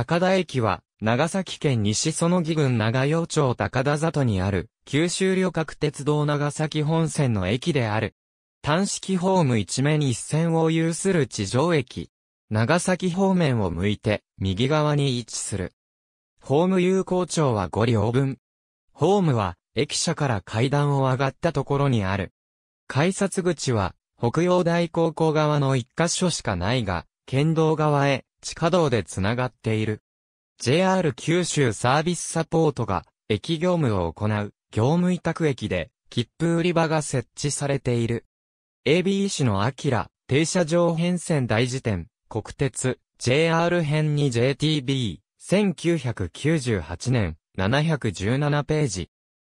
高田駅は、長崎県西園木郡長与町高田里にある、九州旅客鉄道長崎本線の駅である。単式ホーム一面一線を有する地上駅。長崎方面を向いて、右側に位置する。ホーム有効町は5両分。ホームは、駅舎から階段を上がったところにある。改札口は、北洋大高校側の一箇所しかないが、県道側へ地下道でつながっている。JR 九州サービスサポートが駅業務を行う業務委託駅で切符売り場が設置されている。AB 市のアキラ停車場変遷大辞典国鉄 JR 編に JTB 1998年717ページ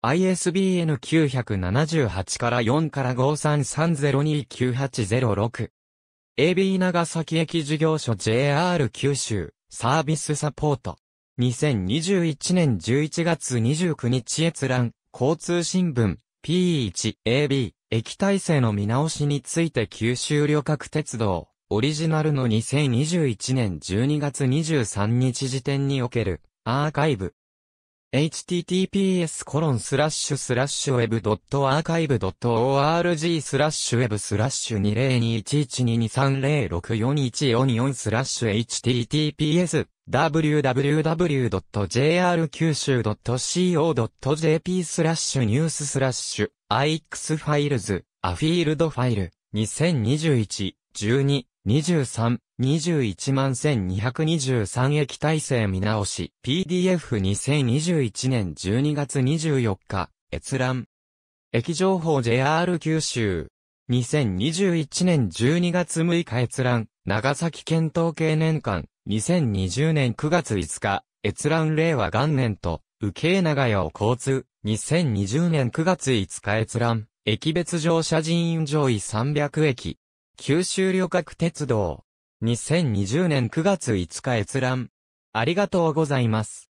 ISBN 978から4から533029806 AB 長崎駅事業所 JR 九州サービスサポート。2021年11月29日閲覧、交通新聞 P1AB 駅体制の見直しについて九州旅客鉄道オリジナルの2021年12月23日時点におけるアーカイブ https コロンスラッシュスラッシュ web.archive.org スラッシュ web スラッシュ20211223064144スラッシュ https w w w j r 九州 c o j p スラッシュニューススラッシュ ix ファイルズアフィールドファイル2021 12 23、21万1223液体制見直し、PDF2021 年12月24日、閲覧。駅情報 JR 九州。2021年12月6日閲覧、長崎県統計年間、2020年9月5日、閲覧令和元年と、受け長屋を交通、2020年9月5日閲覧、駅別乗車人員上位300駅、九州旅客鉄道。2020年9月5日閲覧。ありがとうございます。